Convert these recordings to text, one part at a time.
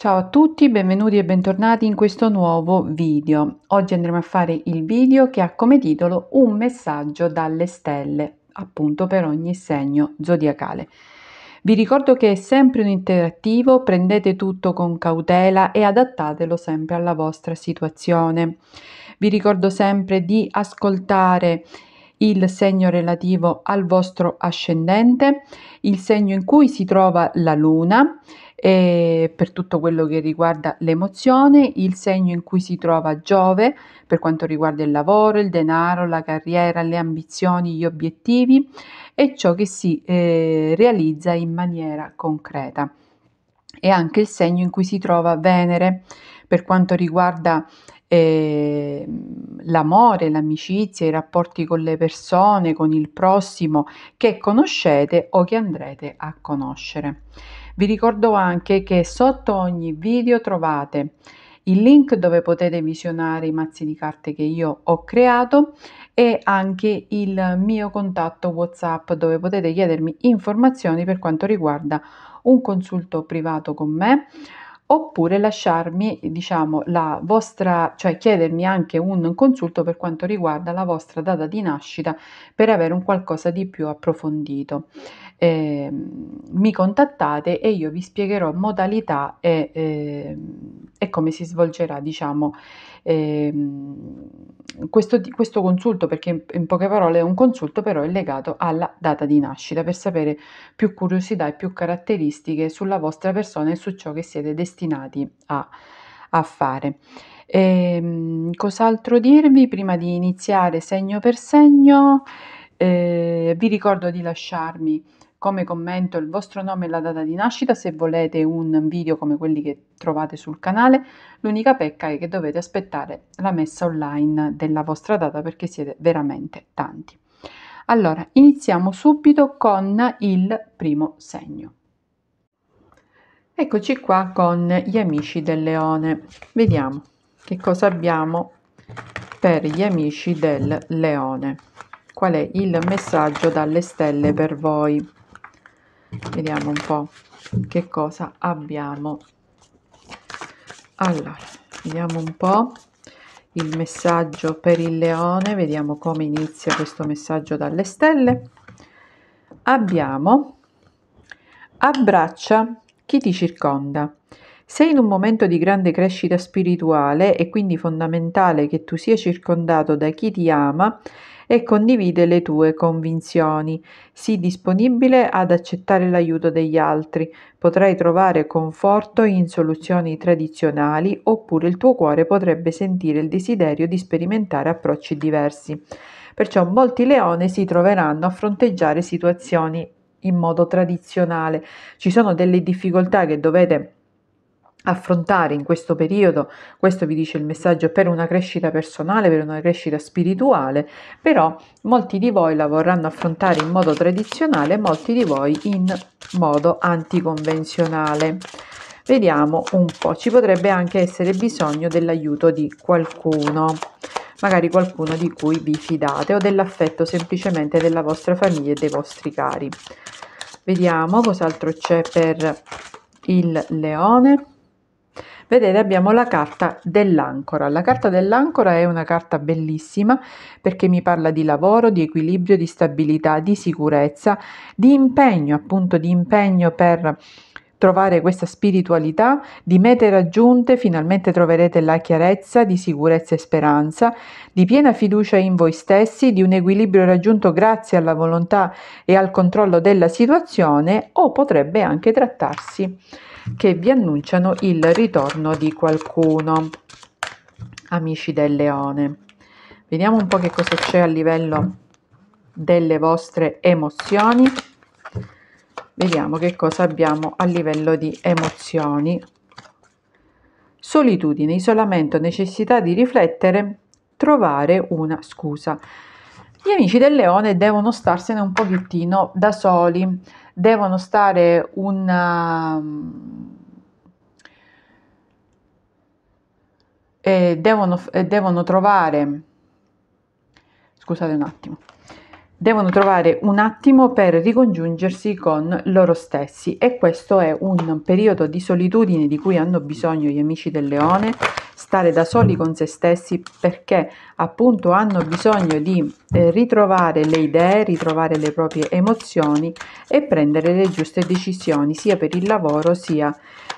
Ciao a tutti, benvenuti e bentornati in questo nuovo video. Oggi andremo a fare il video che ha come titolo Un messaggio dalle stelle, appunto per ogni segno zodiacale. Vi ricordo che è sempre un interattivo, prendete tutto con cautela e adattatelo sempre alla vostra situazione. Vi ricordo sempre di ascoltare il segno relativo al vostro ascendente, il segno in cui si trova la luna, eh, per tutto quello che riguarda l'emozione, il segno in cui si trova Giove per quanto riguarda il lavoro, il denaro, la carriera, le ambizioni, gli obiettivi e ciò che si eh, realizza in maniera concreta. E anche il segno in cui si trova Venere per quanto riguarda eh, l'amore, l'amicizia, i rapporti con le persone, con il prossimo che conoscete o che andrete a conoscere. Vi ricordo anche che sotto ogni video trovate il link dove potete visionare i mazzi di carte che io ho creato e anche il mio contatto WhatsApp dove potete chiedermi informazioni per quanto riguarda un consulto privato con me oppure lasciarmi, diciamo, la vostra, cioè chiedermi anche un consulto per quanto riguarda la vostra data di nascita per avere un qualcosa di più approfondito. Eh, mi contattate e io vi spiegherò modalità e, eh, e come si svolgerà, diciamo, eh, questo, questo, consulto, perché in, in, poche parole è un consulto, però è legato alla data di nascita per sapere più curiosità e più caratteristiche sulla vostra persona e su ciò che siete destinati destinati a, a fare. E, ehm, cos'altro dirvi prima di iniziare segno per segno? Eh, vi ricordo di lasciarmi come commento il vostro nome e la data di nascita se volete un video come quelli che trovate sul canale. L'unica pecca è che dovete aspettare la messa online della vostra data perché siete veramente tanti. Allora, iniziamo subito con il primo segno. Eccoci qua con gli amici del leone. Vediamo che cosa abbiamo per gli amici del leone. Qual è il messaggio dalle stelle per voi? Vediamo un po' che cosa abbiamo. Allora, vediamo un po' il messaggio per il leone, vediamo come inizia questo messaggio dalle stelle. Abbiamo abbraccia chi ti circonda. Sei in un momento di grande crescita spirituale e quindi fondamentale che tu sia circondato da chi ti ama e condivide le tue convinzioni. Sii disponibile ad accettare l'aiuto degli altri. Potrai trovare conforto in soluzioni tradizionali oppure il tuo cuore potrebbe sentire il desiderio di sperimentare approcci diversi. Perciò molti leoni si troveranno a fronteggiare situazioni in modo tradizionale. Ci sono delle difficoltà che dovete affrontare in questo periodo, questo vi dice il messaggio, per una crescita personale, per una crescita spirituale, però molti di voi la vorranno affrontare in modo tradizionale, molti di voi in modo anticonvenzionale. Vediamo un po', ci potrebbe anche essere bisogno dell'aiuto di qualcuno magari qualcuno di cui vi fidate o dell'affetto semplicemente della vostra famiglia e dei vostri cari. Vediamo cos'altro c'è per il leone. Vedete abbiamo la carta dell'ancora. La carta dell'ancora è una carta bellissima perché mi parla di lavoro, di equilibrio, di stabilità, di sicurezza, di impegno, appunto di impegno per trovare questa spiritualità, di mete raggiunte finalmente troverete la chiarezza di sicurezza e speranza, di piena fiducia in voi stessi, di un equilibrio raggiunto grazie alla volontà e al controllo della situazione o potrebbe anche trattarsi che vi annunciano il ritorno di qualcuno. Amici del leone, vediamo un po' che cosa c'è a livello delle vostre emozioni vediamo che cosa abbiamo a livello di emozioni solitudine isolamento necessità di riflettere trovare una scusa gli amici del leone devono starsene un pochettino da soli devono stare una eh, devono, eh, devono trovare scusate un attimo devono trovare un attimo per ricongiungersi con loro stessi e questo è un periodo di solitudine di cui hanno bisogno gli amici del leone, stare da soli con se stessi perché appunto hanno bisogno di eh, ritrovare le idee, ritrovare le proprie emozioni e prendere le giuste decisioni sia per il lavoro sia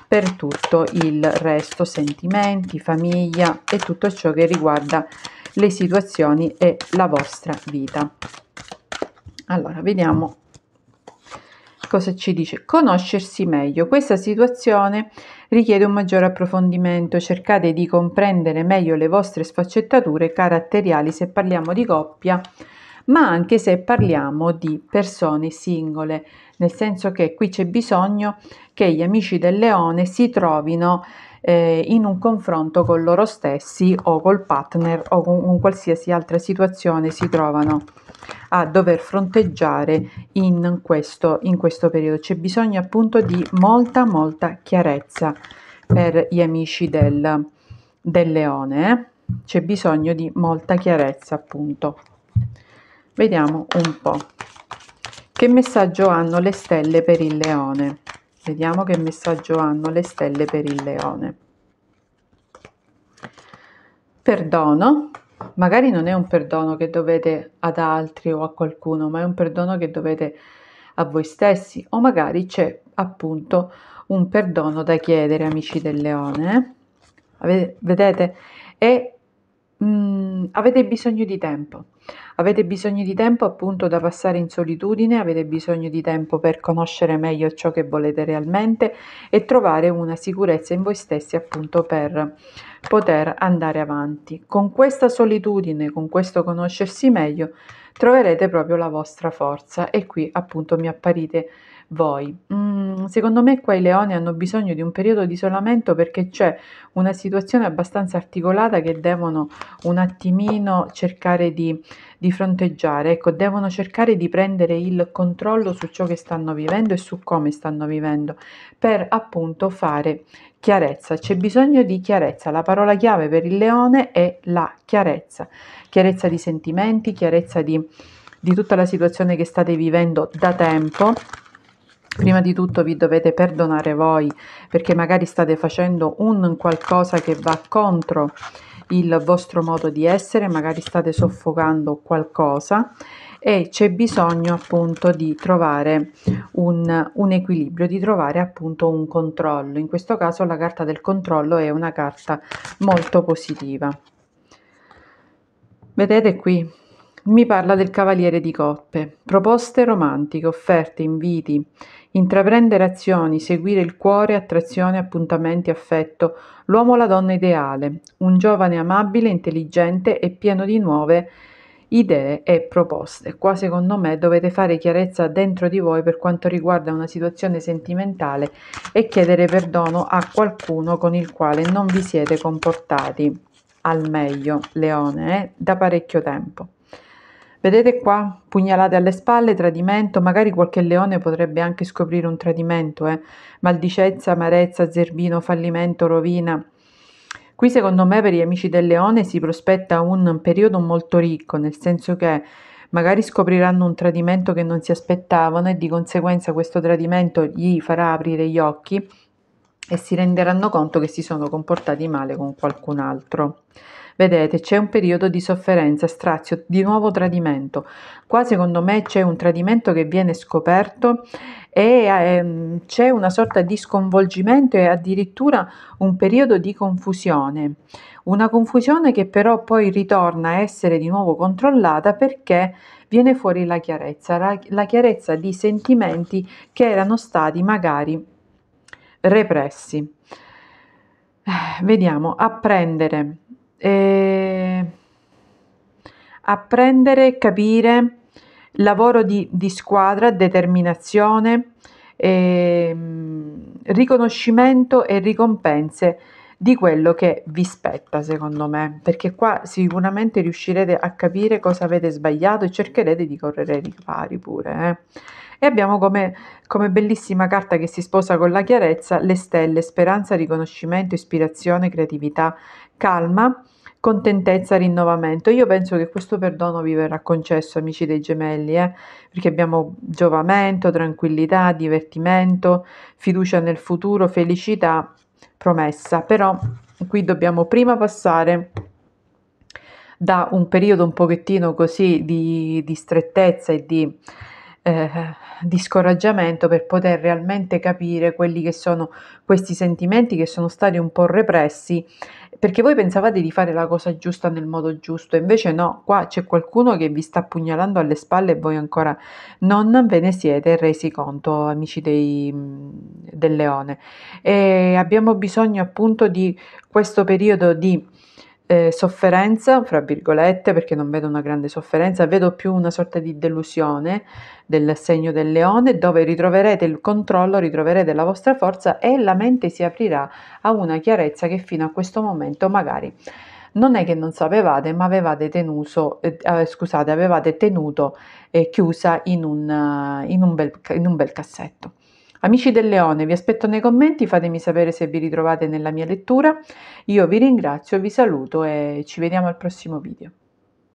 per tutto il resto, sentimenti, famiglia e tutto ciò che riguarda le situazioni e la vostra vita. Allora, vediamo cosa ci dice. Conoscersi meglio. Questa situazione richiede un maggiore approfondimento. Cercate di comprendere meglio le vostre sfaccettature caratteriali se parliamo di coppia ma anche se parliamo di persone singole, nel senso che qui c'è bisogno che gli amici del leone si trovino eh, in un confronto con loro stessi o col partner o con, con qualsiasi altra situazione si trovano a dover fronteggiare in questo, in questo periodo. C'è bisogno appunto di molta, molta chiarezza per gli amici del, del leone. Eh? C'è bisogno di molta chiarezza appunto. Vediamo un po'. Che messaggio hanno le stelle per il leone? Vediamo che messaggio hanno le stelle per il leone. Perdono, magari non è un perdono che dovete ad altri o a qualcuno, ma è un perdono che dovete a voi stessi o magari c'è appunto un perdono da chiedere, amici del leone. Eh? Vedete? E Mm, avete bisogno di tempo, avete bisogno di tempo appunto da passare in solitudine, avete bisogno di tempo per conoscere meglio ciò che volete realmente e trovare una sicurezza in voi stessi appunto per poter andare avanti. Con questa solitudine, con questo conoscersi meglio, troverete proprio la vostra forza e qui appunto mi apparite voi. Mm, Secondo me qua i leoni hanno bisogno di un periodo di isolamento perché c'è una situazione abbastanza articolata che devono un attimino cercare di, di, fronteggiare, ecco, devono cercare di prendere il controllo su ciò che stanno vivendo e su come stanno vivendo per appunto fare chiarezza, c'è bisogno di chiarezza, la parola chiave per il leone è la chiarezza, chiarezza di sentimenti, chiarezza di, di tutta la situazione che state vivendo da tempo Prima di tutto vi dovete perdonare voi perché magari state facendo un qualcosa che va contro il vostro modo di essere, magari state soffocando qualcosa e c'è bisogno appunto di trovare un, un, equilibrio, di trovare appunto un controllo. In questo caso la carta del controllo è una carta molto positiva. Vedete qui, mi parla del cavaliere di coppe, proposte romantiche, offerte, inviti, Intraprendere azioni, seguire il cuore, attrazione, appuntamenti, affetto, l'uomo o la donna ideale, un giovane amabile, intelligente e pieno di nuove idee e proposte. Qua secondo me dovete fare chiarezza dentro di voi per quanto riguarda una situazione sentimentale e chiedere perdono a qualcuno con il quale non vi siete comportati al meglio, leone, eh, da parecchio tempo. Vedete qua, pugnalate alle spalle, tradimento, magari qualche leone potrebbe anche scoprire un tradimento, eh? maldicenza, amarezza, zerbino, fallimento, rovina. Qui secondo me per gli amici del leone si prospetta un periodo molto ricco, nel senso che magari scopriranno un tradimento che non si aspettavano e di conseguenza questo tradimento gli farà aprire gli occhi e si renderanno conto che si sono comportati male con qualcun altro. Vedete, c'è un periodo di sofferenza, strazio, di nuovo tradimento. Qua secondo me c'è un tradimento che viene scoperto e ehm, c'è una sorta di sconvolgimento e addirittura un periodo di confusione. Una confusione che però poi ritorna a essere di nuovo controllata perché viene fuori la chiarezza, la, la chiarezza di sentimenti che erano stati magari repressi. Eh, vediamo, apprendere, eh, apprendere, capire, lavoro di, di squadra, determinazione, eh, riconoscimento e ricompense di quello che vi spetta, secondo me, perché qua sicuramente riuscirete a capire cosa avete sbagliato e cercherete di correre i ripari pure. Eh. E abbiamo come, come bellissima carta che si sposa con la chiarezza le stelle, speranza, riconoscimento, ispirazione, creatività, calma, contentezza rinnovamento. Io penso che questo perdono vi verrà concesso, amici dei gemelli, eh? perché abbiamo giovamento, tranquillità, divertimento, fiducia nel futuro, felicità promessa. Però qui dobbiamo prima passare da un periodo un pochettino così di, di strettezza e di eh, di scoraggiamento per poter realmente capire quelli che sono questi sentimenti che sono stati un po' repressi perché voi pensavate di fare la cosa giusta nel modo giusto, invece no, qua c'è qualcuno che vi sta pugnalando alle spalle e voi ancora non ve ne siete resi conto, amici dei, del leone. E abbiamo bisogno appunto di questo periodo di eh, sofferenza, fra virgolette, perché non vedo una grande sofferenza, vedo più una sorta di delusione del segno del leone, dove ritroverete il controllo, ritroverete la vostra forza e la mente si aprirà a una chiarezza che fino a questo momento magari non è che non sapevate, ma avevate, tenuso, eh, eh, scusate, avevate tenuto eh, chiusa in un, eh, in, un bel, in un bel cassetto. Amici del Leone, vi aspetto nei commenti, fatemi sapere se vi ritrovate nella mia lettura. Io vi ringrazio, vi saluto e ci vediamo al prossimo video.